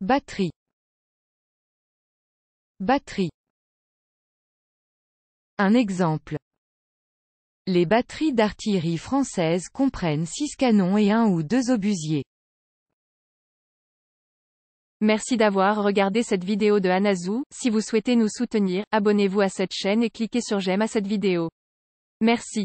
Batterie. Batterie. Un exemple. Les batteries d'artillerie française comprennent 6 canons et un ou deux obusiers. Merci d'avoir regardé cette vidéo de Hanazou. Si vous souhaitez nous soutenir, abonnez-vous à cette chaîne et cliquez sur j'aime à cette vidéo. Merci.